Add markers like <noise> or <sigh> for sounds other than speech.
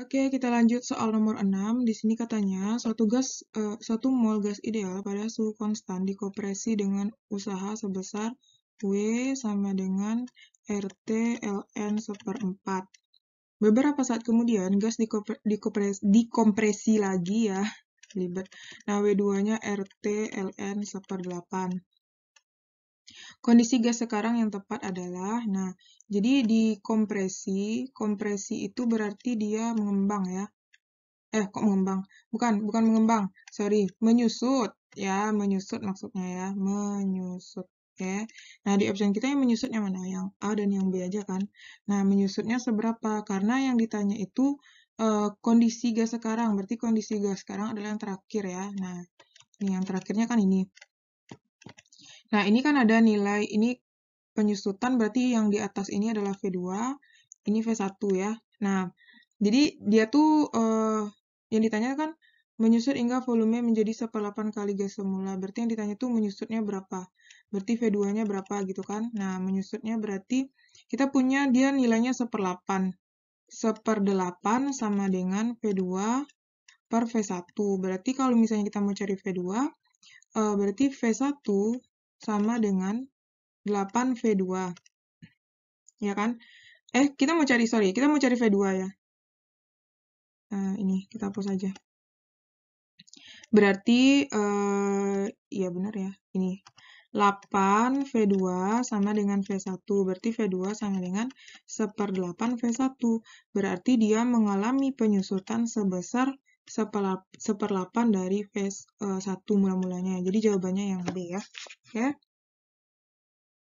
Oke, kita lanjut soal nomor 6. Di sini katanya, suatu gas uh, suatu mol gas ideal pada suhu konstan dikompresi dengan usaha sebesar W sama dengan RT LN seperempat. Beberapa saat kemudian, gas dikopre, dikopresi, dikompresi lagi ya. Libet. <laughs> Nah, W2-nya RT LN seperdelapan. Kondisi gas sekarang yang tepat adalah, nah, jadi di kompresi, kompresi itu berarti dia mengembang ya. Eh, kok mengembang? Bukan, bukan mengembang. Sorry, menyusut ya, menyusut maksudnya ya, menyusut. ya. Nah, di option kita yang menyusutnya mana? Yang A dan yang B aja kan. Nah, menyusutnya seberapa? Karena yang ditanya itu uh, kondisi gas sekarang. Berarti kondisi gas sekarang adalah yang terakhir ya. Nah, ini yang terakhirnya kan ini. Nah, ini kan ada nilai, ini penyusutan berarti yang di atas ini adalah V2, ini V1 ya. Nah, jadi dia tuh uh, yang ditanya kan menyusut hingga volume menjadi 1/8 kali gas semula. Berarti yang ditanya tuh menyusutnya berapa? Berarti V2-nya berapa gitu kan? Nah, menyusutnya berarti kita punya dia nilainya 1/8. 1/8 sama dengan V2 per V1. Berarti kalau misalnya kita mau cari V2, eh, berarti V1 sama dengan 8V2. Ya kan? Eh, kita mau cari, sorry, kita mau cari V2 ya. Nah, ini, kita hapus aja. Berarti, eh, ya benar ya, ini. 8 V2 sama dengan V1, berarti V2 sama dengan 1 8 V1, berarti dia mengalami penyusutan sebesar seperlapan dari phase uh, eh, 1 mula-mulanya. Jadi jawabannya yang B ya. Oke. Ya. Okay.